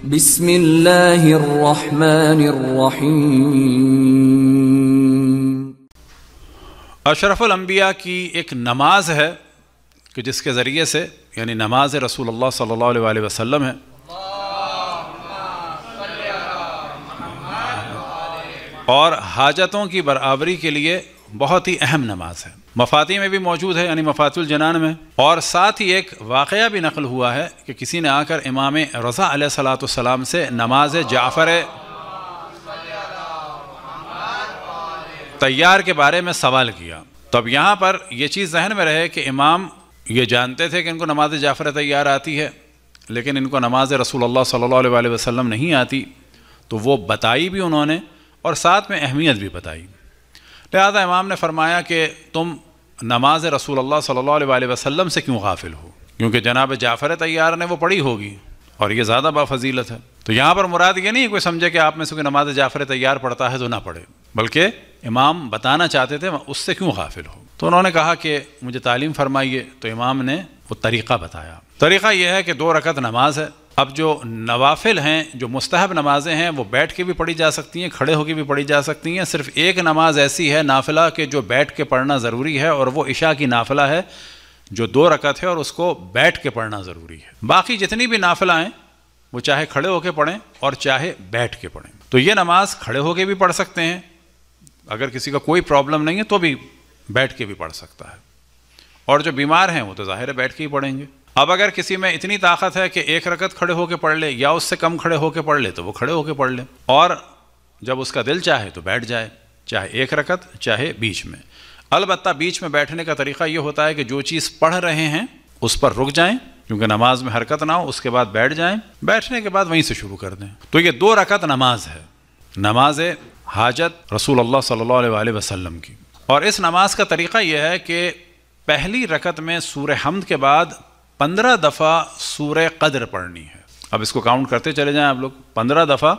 बिस्मिल्लाहिर्रहमानिर्रहीम अशरफुल अम्बिया की एक नमाज है कि जिसके ज़रिए से यानी नमाज रसूलुल्लाह सल्लल्लाहु अलैहि वसल्लम है और हाजतों की बराबरी के लिए बहुत ही अहम नमाज है मफाती में भी मौजूद है यानी मफातुल जनान में और साथ ही एक वाक़ भी नकल हुआ है कि किसी ने आकर इमाम रज़ा सलाम से नमाज जाफ़र तैयार के बारे में सवाल किया तो अब यहाँ पर यह चीज़ जहन में रहे कि इमाम ये जानते थे कि इनको नमाज जाफ़र तैयार आती है लेकिन इनको नमाज रसूल सल्ला वसम नहीं आती तो वो बताई भी उन्होंने और साथ में अहमियत भी बताई लिहाजा इमाम ने फरमाया कि तुम नमाज रसूल अल्लाह सल्लल्लाहु अलैहि वसल्लम से क्यों गाफिल हो क्योंकि जनाब जाफ़र तैयार ने वो पढ़ी होगी और ये ज़्यादा बाफजीलत है तो यहाँ पर मुराद ये नहीं कोई समझे कि आप में से नमाज जाफ़र तैयार पढ़ता है तो ना पढ़े बल्कि इमाम बताना चाहते थे उससे क्यों गाफिल हो तो उन्होंने कहा कि मुझे तालीम फरमाइए तो इमाम ने वो तरीक़ा बताया तरीक़ा यह है कि दो रकत नमाज है अब जो नवाफिल हैं जो मुस्तहब नमाज़ें हैं वो बैठ के भी पढ़ी जा सकती हैं खड़े होकर भी पढ़ी जा सकती हैं सिर्फ एक नमाज ऐसी है नाफिला के जो बैठ के पढ़ना ज़रूरी है और वो इशा की नाफिला है जो दो रकत है और उसको बैठ के पढ़ना ज़रूरी है बाकी जितनी भी नाफिलाएँ वो चाहे खड़े होकर पढ़ें और चाहे बैठ के पढ़ें तो ये नमाज़ खड़े होकर भी पढ़ सकते हैं अगर किसी का कोई प्रॉब्लम नहीं है तो भी बैठ के भी पढ़ सकता है और जो बीमार हैं वो तो ज़ाहिर है बैठ के ही पढ़ेंगे अब अगर किसी में इतनी ताकत है कि एक रकत खड़े होकर पढ़ ले या उससे कम खड़े होकर पढ़ ले तो वो खड़े होकर पढ़ ले और जब उसका दिल चाहे तो बैठ जाए चाहे एक रकत चाहे बीच में अलबत् बीच में बैठने का तरीका ये होता है कि जो चीज़ पढ़ रहे हैं उस पर रुक जाएं क्योंकि नमाज में हरकत ना हो उसके बाद बैठ जाएं बैठने के बाद वहीं से शुरू कर दें तो ये दो रकत नमाज है नमाज हाजत रसूल अल्लाह सल्लल्लाहु अलैहि वसल्लम की और इस नमाज का तरीका यह है कि पहली रकत में सूर हमद के बाद पंद्रह दफ़ा सूर्य कद्र पढ़नी है अब इसको काउंट करते चले जाएं आप लोग पंद्रह दफ़ा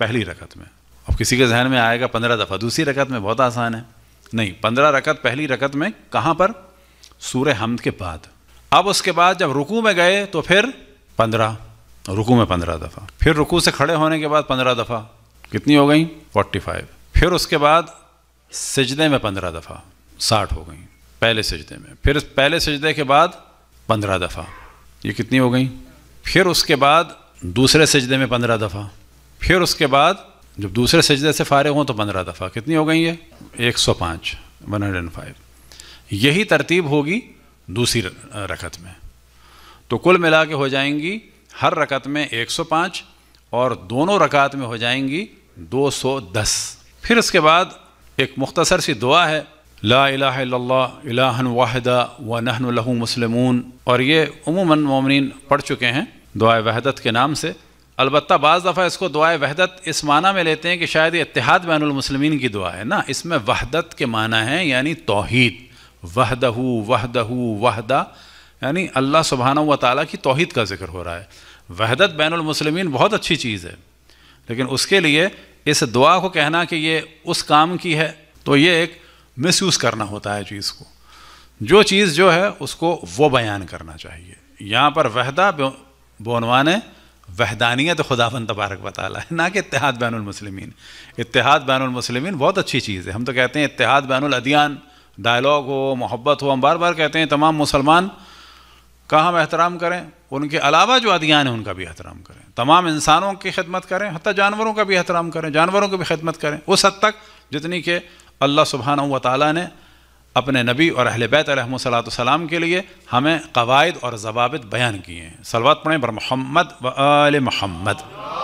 पहली रकत में अब किसी के जहन में आएगा पंद्रह दफ़ा दूसरी रकत में बहुत आसान है नहीं पंद्रह रकत पहली रकत में कहाँ पर सूर्य हमद के बाद अब उसके बाद जब रुकू में गए तो फिर पंद्रह रुकू में पंद्रह दफ़ा फिर रुकू से खड़े होने के बाद पंद्रह दफ़ा कितनी हो गई फोर्टी फाइव फिर उसके बाद सजदे में पंद्रह दफ़ा साठ हो गई पहले सजदे में फिर पहले सजदे के बाद पंद्रह दफ़ा ये कितनी हो गई फिर उसके बाद दूसरे सजदे में पंद्रह दफ़ा फिर उसके बाद जब दूसरे सजदे से फारे हों तो पंद्रह दफ़ा कितनी हो गई ये एक सौ पाँच वन हंड्रेड फाइव यही तरतीब होगी दूसरी रकत में तो कुल मिला के हो जाएंगी हर रकत में एक सौ पाँच और दोनों रकात में हो जाएंगी दो सौ दस फिर उसके बाद एक मुख्तसर सी दुआ है ला इलाहन वाहिदा व नहन लहू मुसलमून और ये उमूमा ममिन पढ़ चुके हैं दुआ वहदत के नाम से अलबत् बज़ दफ़ा इसको दुआ वहदत इस माना में लेते हैं कि शायद ये इतिहाद बैनमसलमिन की दुआ है ना इसमें वहदत के माना है यानी तोहद वहदहू वहदहू वहदा यानी अल्लाह सुबहाना व ताली की तोहद का जिक्र हो रहा है वहदत बैनमसलमिन बहुत अच्छी चीज़ है लेकिन उसके लिए इस दुआ को कहना कि ये उस काम की है तो ये एक मिसयूज़ करना होता है चीज़ को जो चीज़ जो है उसको वो बयान करना चाहिए यहाँ पर वहदा बनवान है वहदानियत खुदावन तबारक बताला है ना कि इतिहाद बैन इतिहाद बैन बहुत अच्छी चीज़ है हम तो कहते हैं इतिहाद बैन अदियान डायलॉग हो मोहब्बत हो हम बार बार कहते हैं तमाम मुसलमान का हम एहतराम करें उनके अलावा जो अदियान है उनका भी एहतराम करें तमाम इंसानों की खिदमत करें हत्या जानवरों का भी एहतराम करें जानवरों की भी खिदमत करें उस हद तक जितनी के अल्लाह सुबहाना व ताली ने अपने नबी और अहल बैत सलाम के लिए हमें कवायद और जवाबित बयान किए हैं सलवात पढ़ें बर महम्मद व आल महम्मद